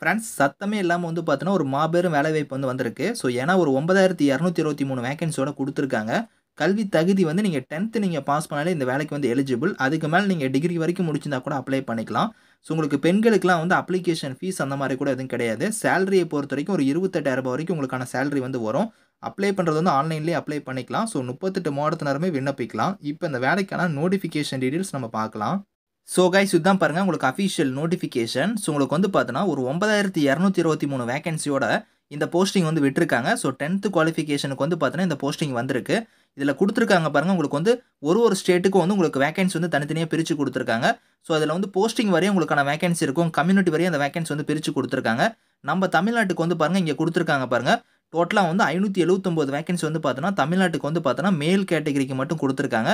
friends சத்தமே இல்லாமல் வந்து பார்த்தோன்னா ஒரு மாபெரும் வேலைவாய்ப்பு வந்து வந்திருக்கு ஸோ ஏன்னா ஒரு ஒன்பதாயிரத்தி இரநூத்தி இருபத்தி மூணு வேகன்சியோட கொடுத்துருக்காங்க கல்வி தகுதி வந்து நீங்கள் டென்த்து நீங்கள் பாஸ் பண்ணாலே இந்த வேலைக்கு வந்து எலிஜிபிள் அதுக்கு மேலே நீங்கள் டிகிரி வரைக்கும் முடிச்சிருந்தா கூட அப்ளை பண்ணிக்கலாம் ஸோ உங்களுக்கு பெண்களுக்குலாம் வந்து அப்ளிகேஷன் ஃபீஸ் அந்த மாதிரி கூட எதுவும் கிடையாது சேலரியை பொறுத்த வரைக்கும் ஒரு இருபத்தெட்டாயிரரூபா வரைக்கும் உங்களுக்கான சேலரி வந்து வரும் அப்ளை பண்ணுறது வந்து ஆன்லைன்லேயே அப்ளை பண்ணிக்கலாம் ஸோ முப்பத்தெட்டு மாவட்டத்தினருமே விண்ணப்பிக்கலாம் இப்போ இந்த வேலைக்கான நோட்டிஃபிகேஷன் டீட்டெயில்ஸ் நம்ம பார்க்கலாம் ஸோ கைஸ் இதுதான் பாருங்கள் உங்களுக்கு அஃபீஷியல் நோட்டிஃபிகேஷன் ஸோ உங்களுக்கு வந்து பார்த்தோன்னா ஒரு ஒன்பதாயிரத்தி இரநூத்தி இருபத்தி மூணு வேகன்சியோட இந்த போஸ்டிங் வந்து விட்டுருக்காங்க ஸோ டென்த்து குவாலிஃபிகேஷனுக்கு வந்து பார்த்தோன்னா இந்த போஸ்டிங் வந்திருக்கு இதில் கொடுத்துருக்காங்க பாருங்கள் உங்களுக்கு வந்து ஒரு ஒரு ஸ்டேட்டுக்கும் வந்து உங்களுக்கு வேகன்சி வந்து தனித்தனியாக பிரித்து கொடுத்துருக்காங்க ஸோ அதில் வந்து போஸ்டிங் வரையும் உங்களுக்கான வேகன்சி இருக்கும் கம்யூனிட்டி வரையும் அந்த வேகன்சி வந்து பிரித்து கொடுத்துருக்காங்க நம்ம தமிழ்நாட்டுக்கு வந்து பாருங்கள் இங்கே கொடுத்துருக்காங்க பாருங்கள் டோட்டலாக வந்து ஐநூற்றி எழுபத்தொம்போது வேகன்சி வந்து பார்த்தோன்னா தமிழ்நாட்டுக்கு வந்து பார்த்தோன்னா மேல் கேட்டகரிக்கு மட்டும் கொடுத்துருக்காங்க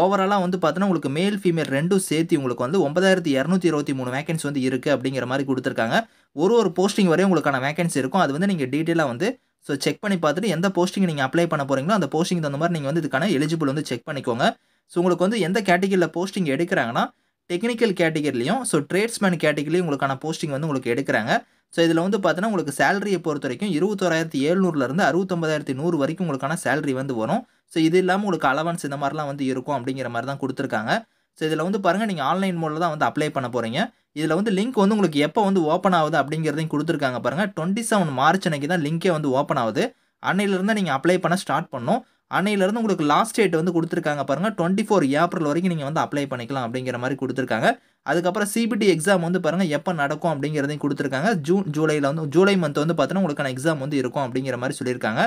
ஓவராலாக வந்து பார்த்தீங்கன்னா உங்களுக்கு மேல் ஃபீமேல் ரெண்டும் சேர்த்து உங்களுக்கு வந்து ஒன்பதாயிரத்தி இரநூத்தி இருபத்தி மூணு வேகன்சி வந்து இருக்குது அப்படிங்கிற மாதிரி கொடுத்துருக்காங்க ஒரு ஒரு போஸ்டிங் வரையும் உங்களுக்கான வேகன்சி இருக்கும் அது வந்து நீங்கள் டீட்டெயிலாக வந்து ஸோ செக் பண்ணி பார்த்துட்டு எந்த போஸ்டிங் நீங்கள் அப்ளை பண்ண போகிறீங்களோ அந்த போஸ்டிங் தகுந்த மாதிரி நீங்கள் வந்து இதுக்கான எலிஜிபிள் வந்து செக் பண்ணிக்கோங்க ஸோ உங்களுக்கு வந்து எந்த கேட்டகிரியில் போஸ்டிங் எடுக்கிறாங்கன்னா டெக்னிக்கல் கேட்டகிரிலையும் ஸோ ட்ரேட்ஸ்மேன் கேட்டகிரிலையும் உங்களுக்கான போஸ்டிங் வந்து உங்களுக்கு எடுக்கிறாங்க ஸோ இதில் வந்து பார்த்தீங்கன்னா உங்களுக்கு சேலரியை பொறுத்த வரைக்கும் இருபத்தோராயிரத்தி எழுநூறுலேருந்து அறுபத்தொம்பதாயிரத்தி நூறு வரைக்கும் உங்களுக்கான சேலரி வந்து வரும் ஸோ இது இல்லாமல் உங்களுக்கு அலவன்ஸ் இந்த மாதிரிலாம் வந்து இருக்கும் அப்படிங்கிற மாதிரி தான் கொடுத்துருக்காங்க ஸோ இதில் வந்து பாருங்கள் நீங்கள் ஆன்லைன் மோடில் தான் வந்து அப்ளை பண்ண போகிறீங்க இதில் வந்து லிங்க் வந்து உங்களுக்கு எப்போ வந்து ஓப்பன் ஆகுது அப்படிங்கிறதையும் கொடுத்துருக்காங்க பாருங்கள் டுவெண்ட்டி செவன் மார்ச் அன்னைக்கு தான் லிங்கே வந்து ஓப்பன் ஆகுது அன்னையிலேருந்து நீங்கள் அப்ளை பண்ண ஸ்டார்ட் பண்ணோம் அன்னையிலேருந்து உங்களுக்கு லாஸ்ட் டேட் வந்து கொடுத்துருக்காங்க பாருங்கள் டுவெண்ட்டி ஃபோர் ஏப்ரல் வரைக்கும் நீங்கள் வந்து அப்ளை பண்ணிக்கலாம் அப்படிங்கிற மாதிரி கொடுத்துருக்காங்க அதுக்கப்புறம் சிபிடி எக்ஸாம் வந்து பாருங்கள் எப்போ நடக்கும் அப்படிங்கிறதையும் கொடுத்துருக்காங்க ஜூன் ஜூலையில் வந்து ஜூலை மந்த் வந்து பார்த்தோன்னா உங்களுக்கான எக்ஸாம் வந்து இருக்கும் அப்படிங்கிற மாதிரி சொல்லியிருக்காங்க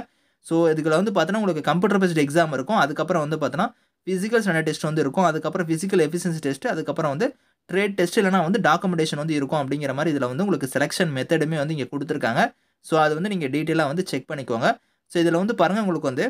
ஸோ இதுக்குள்ள வந்து பார்த்தீங்கன்னா உங்களுக்கு கம்ப்யூட்டர் பேஸ்ட் எக்ஸாம் இருக்கும் அதுக்கப்புறம் வந்து பார்த்தீங்கன்னா ஃபிசிக்கல் ஸ்டாண்டர்ட் டெஸ்ட் வந்து இருக்கும் அதுக்கப்புறம் ஃபிசிக்கல் எஃபிஷியன்சி டெஸ்ட் அதுக்கப்புறம் வந்து ட்ரேட் டெஸ்ட் இல்லைனா வந்து டாக்குமெண்டேஷன் வந்து இருக்கும் அப்படிங்கிற மாதிரி இதில் வந்து உங்களுக்கு செலெக்ஷன் மெத்தடுமே வந்து இங்கே கொடுத்துருக்காங்க ஸோ அது வந்து நீங்கள் டீட்டெயிலாக வந்து செக் பண்ணிக்கோங்க ஸோ இதில் வந்து பாருங்கள் உங்களுக்கு வந்து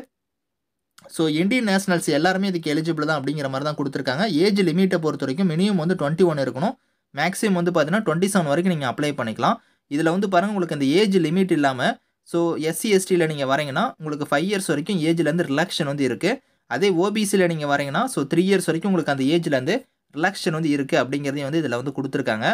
ஸோ இந்தியன் நேஷனல்ஸ் எல்லாருமே இதுக்கு எலிஜிபிள் தான் அப்படிங்கிற மாதிரி தான் கொடுத்துருக்காங்க ஏஜ் லிமிட்டை பொறுத்த வரைக்கும் மினிமம் வந்து டுவெண்ட்டி ஒன் இருக்கணும் மேக்ஸிமம் வந்து பார்த்தீங்கன்னா டுவெண்ட்டி செவன் வரைக்கும் நீங்கள் அப்ளை பண்ணிக்கலாம் இதில் வந்து பாருங்கள் உங்களுக்கு அந்த ஏஜ் லிமிட் இல்லாமல் ஸோ எஸ்சி எஸ்டியில் நீங்கள் வரீங்கன்னா உங்களுக்கு ஃபைவ் இயர்ஸ் வரைக்கும் ஏஜ்லேருந்து ரிலாக்ஷன் வந்து இருக்குது அதே ஓபிசியில் நீங்கள் வரீங்கன்னா ஸோ த்ரீ இயர்ஸ் வரைக்கும் உங்களுக்கு அந்த ஏஜ்லேருந்து ரிலாக்ஷன் வந்து இருக்குது அப்படிங்கிறதையும் வந்து இதில் வந்து கொடுத்துருக்காங்க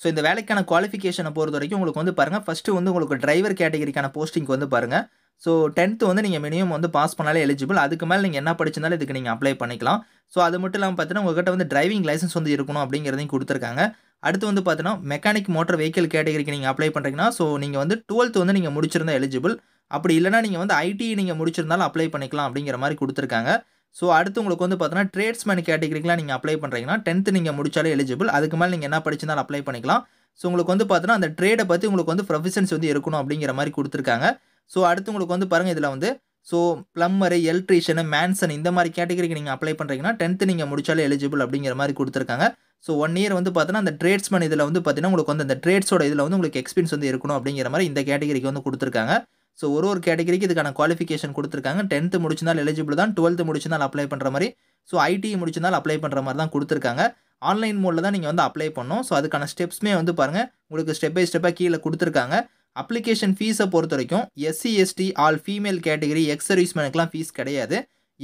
ஸோ இந்த வேலைக்கான குவாலிஃபிகேஷனை பொறுத்த வரைக்கும் உங்களுக்கு வந்து பாருங்கள் ஃபஸ்ட்டு வந்து உங்களுக்கு டிரைவர் கேட்டகரிக்கான போஸ்டிங்க்கு வந்து பாருங்கள் ஸோ டென்த்து வந்து நீங்கள் மினிமம் வந்து பாஸ் பண்ணாலே எலிஜிபிள் அதுக்கு மேலே நீங்கள் என்ன படிச்சிருந்தாலும் இதுக்கு நீங்கள் அப்ளை பண்ணிக்கலாம் ஸோ அது மட்டும் இல்லாமல் பார்த்தீங்கன்னா உங்கள்கிட்ட வந்து டிரைவிங் லைசன்ஸ் வந்து இருக்கணும் அப்படிங்கிறதையும் கொடுத்துருக்காங்க அடுத்து வந்து பார்த்தீங்கன்னா மெக்கானிக் மோட்டர் வெஹிக்கிள் கேட்டகரிக்கு நீங்கள் அப்ளை பண்ணுறீங்கன்னா ஸோ நீங்கள் வந்து டுவெல்த் வந்து நீங்கள் முடிச்சிருந்தா எலிஜிபிள் அப்படி இல்லைனா நீங்கள் வந்து ஐடி e நீங்கள் முடிச்சிருந்தாலும் அப்ளை பண்ணிக்கலாம் அப்படிங்கிற மாதிரி கொடுத்துருக்காங்க ஸோ அடுத்து உங்களுக்கு வந்து பார்த்தீங்கன்னா ட்ரேட்ஸ்மேன் கேட்டகரிக்கெலாம் நீங்கள் அப்ளை பண்ணுறீங்கன்னா டென்த்து நீங்கள் முடித்தாலே எலிஜிபிள் அதுக்கு மேலே நீங்கள் என்ன படிச்சிருந்தாலும் அப்ளை பண்ணிக்கலாம் ஸோ உங்களுக்கு வந்து பார்த்தீங்கன்னா அந்த ட்ரேடை பற்றி உங்களுக்கு வந்து ப்ரொஃபஷன்ஸ் வந்து இருக்கணும் அப்படிங்கிற மாதிரி கொடுத்துருக்காங்க ஸோ அடுத்து உங்களுக்கு வந்து பாருங்கள் இதில் வந்து ஸோ ப்ளம்மரு எலக்ட்ரீஷியன் மேன்சன் இந்த மாதிரி கேட்டகரிக்கு நீங்கள் அப்ளை பண்ணுறீங்கன்னா டென்த்து நீங்கள் முடித்தாலே எலிஜிபிள் அப்படிங்கிற மாதிரி கொடுத்துருக்காங்க ஸோ ஒன் இயர் வந்து பார்த்தீங்கன்னா அந்த ட்ரேட்ஸ்மேன் இதில் வந்து பார்த்தீங்கன்னா உங்களுக்கு வந்து அந்த ட்ரேட்ஸோட இதில் வந்து உங்களுக்கு எக்ஸ்பீரியன்ஸ் வந்து இருக்கணும் அப்படிங்கிற மாதிரி இந்த கேட்டகரிக்கு வந்து கொடுத்துருக்காங்க ஸோ ஒரு ஒரு கேட்டகரிக்கு இதுக்கான குவாலிஃபிகேஷன் கொடுத்துருக்காங்க டென்த்து முடிச்சிருந்தால் எலிஜிபிள் தான் டுவெல்த்து முடிச்சிருந்தால் அப்ளை பண்ணுற மாதிரி ஸோ ஐடி முடிச்சிருந்தால் அப்ளை பண்ணுற மாதிரி தான் கொடுத்துருக்காங்க ஆன்லைன் மோடில் தான் நீங்கள் வந்து அப்ளை பண்ணணும் ஸோ அதுக்கான ஸ்டெப்ஸ்மே வந்து பாருங்கள் உங்களுக்கு ஸ்டெப் பை ஸ்டெப்பாக கீழே கொடுத்துருக்காங்க அப்ளிகேஷன் ஃபீஸை பொறுத்த வரைக்கும் SC ST all female category ex சர்வீஸ்மேனுக்குலாம் ஃபீஸ் கிடையாது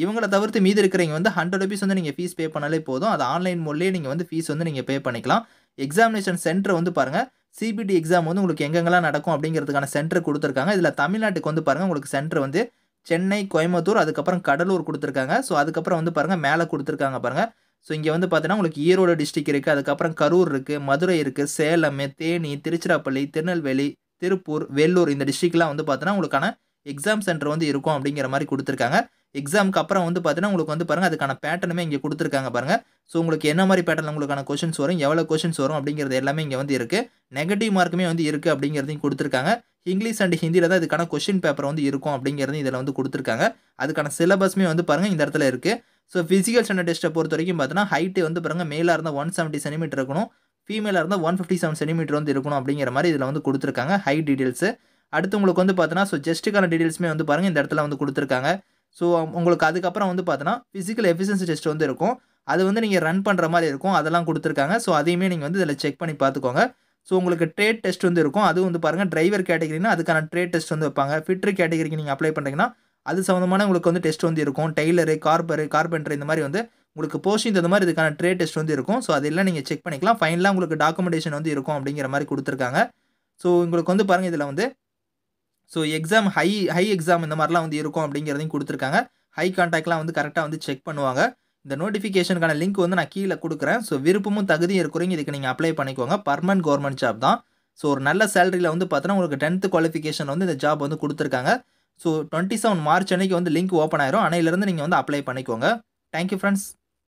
இவங்களை தவிர்த்து மீதி இருக்கிறவங்க வந்து ஹண்ட்ரட் ருபீஸ் வந்து நீங்கள் ஃபீஸ் பே பண்ணாலே போதும் அது ஆன்லைன் மூலையே நீங்கள் வந்து ஃபீஸ் வந்து நீங்கள் பே பண்ணிக்கலாம் எக்ஸாமினேஷன் சென்டர் வந்து பாருங்கள் சிபிடி எக்ஸாம் வந்து உங்களுக்கு எங்கெங்கெல்லாம் நடக்கும் அப்படிங்கிறதுக்கான சென்டர் கொடுத்துருக்காங்க இதில் தமிழ்நாட்டுக்கு வந்து பாருங்கள் உங்களுக்கு சென்டர் வந்து சென்னை கோயம்புத்தூர் அதுக்கப்புறம் கடலூர் கொடுத்துருக்காங்க ஸோ அதுக்கப்புறம் வந்து பாருங்கள் மேலே கொடுத்துருக்காங்க பாருங்கள் ஸோ இங்கே வந்து பார்த்தீங்கன்னா உங்களுக்கு ஈரோடு டிஸ்ட்ரிக் இருக்குது அதுக்கப்புறம் கரூர் இருக்குது மதுரை இருக்குது சேலம் தேனி திருச்சிராப்பள்ளி திருநெல்வேலி திருப்பூர் வெள்ளூர் இந்த டிஸ்ட்ரிக்லாம் வந்து பார்த்தீங்கன்னா உங்களுக்கான எக்ஸாம் சென்டர் வந்து இருக்கும் அப்படிங்கிற மாதிரி கொடுத்துருக்காங்க எக்ஸாமுக்கு அப்புறம் வந்து பார்த்தீங்கன்னா உங்களுக்கு வந்து பாருங்கள் அதுக்கான பேட்டர்னுமே இங்கே கொடுத்துருக்காங்க பாருங்கள் ஸோ உங்களுக்கு என்ன மாதிரி பேட்டர்ன் உங்களுக்கான கொஷின்ஸ் வரும் எவ்வளோ கொஷின்ஸ் வரும் அப்படிங்கிறது எல்லாமே இங்கே வந்து இருக்குது நெகட்டிவ் மார்க்குமே வந்து இருக்குது அப்படிங்கிறதையும் கொடுத்துருக்காங்க இங்கிலீஷ் அண்ட் ஹிந்தியில் தான் இதுக்கான கொஷின் பேப்பர் வந்து இருக்கும் அப்படிங்கிறது இதில் வந்து கொடுத்துருக்காங்க அதுக்கான சிலபஸ்மே வந்து பாருங்கள் இந்த இடத்துல இருக்குது ஸோ ஃபிசிக்கல் ஸ்டாண்டர்ட் டெஸ்ட்டை பொறுத்த வரைக்கும் பார்த்தீங்கன்னா ஹைட்டு வந்து பாருங்கள் மேலாக இருந்தால் ஒன் செவன்ட்டி சென்டிமீட்டர் இருக்கணும் ஃபீமேலாக இருந்தால் ஒன் ஃபிஃப்டி செவன் சென்டிமீட்டர் வந்து இருக்கணும் அப்படிங்கிற மாதிரி இதில் வந்து கொடுத்துருக்காங்க ஹைட் டீட்டெயில்ஸு அடுத்து உங்களுக்கு வந்து பார்த்தீங்கன்னா ஸோ ஜஸ்ட்டுக்கான டீடெயில்ஸுமே வந்து பாருங்கள் இந்த இடத்துல வந்து கொடுத்துருக்காங்க ஸோ உங்களுக்கு அதுக்கப்புறம் வந்து பார்த்தோன்னா ஃபிசிக்கல் எஃபிஷியன்சி டெஸ்ட் வந்து இருக்கும் அது வந்து நீங்கள் ரன் பண்ணுற மாதிரி இருக்கும் அதெல்லாம் கொடுத்துருக்காங்க ஸோ அதையுமே நீங்கள் வந்து இதில் செக் பண்ணி பார்த்துக்கோங்க ஸோ உங்களுக்கு ட்ரேட் டெஸ்ட் வந்து இருக்கும் அது வந்து பாருங்கள் டிரைவர் கேட்டகரினா அதுக்கான ட்ரேட் டெஸ்ட் வந்து வைப்பாங்க ஃபிட்ரு கேட்டகரிக்கு நீங்கள் அப்ளை பண்ணுறீங்கன்னா அது சம்மந்தமான உங்களுக்கு வந்து டெஸ்ட் வந்து இருக்கும் டெய்லரு கார்பரு கார்பெண்டர் இந்த மாதிரி வந்து உங்களுக்கு போஸ்டிங் தகுந்த மாதிரி இதுக்கான ட்ரேட் டெஸ்ட் வந்து இருக்கும் ஸோ அதெல்லாம் நீங்கள் செக் பண்ணிக்கலாம் ஃபைனலாக உங்களுக்கு டாக்குமெண்டேஷன் வந்து இருக்கும் அப்படிங்கிற மாதிரி கொடுத்துருக்காங்க ஸோ உங்களுக்கு வந்து பாருங்கள் இதில் வந்து so exam high high exam இந்த மாதிரிலாம் வந்து இருக்கும் அப்படிங்கிறதையும் கொடுத்துருக்காங்க ஹை கான்டாக்ட்லாம் வந்து கரெக்டாக வந்து செக் பண்ணுவாங்க இந்த நோட்டிஃபிகேஷனுக்கான லிங்க் வந்து நான் கீழே கொடுக்குறேன் ஸோ விருப்பமும் தகுதியும் இருக்கிறீங்க இதுக்கு நீங்கள் அப்ளை பண்ணிக்கோங்க பர்மனன்ட் கவர்மெண்ட் ஜாப் தான் ஸோ ஒரு நல்ல சேலரியில் வந்து பார்த்தோன்னா உங்களுக்கு டென்த்து குவாலிஃபிகேஷன் வந்து இந்த ஜாப் வந்து கொடுத்துருக்காங்க ஸோ டுவெண்ட்டி செவன் மார்ச் அன்னைக்கு வந்து லிங்க் ஓப்பன் ஆயிரும் அன்னையிலேருந்து நீங்கள் வந்து அப்ளை பண்ணிக்கோங்க தேங்க்யூ ஃப்ரெண்ட்ஸ்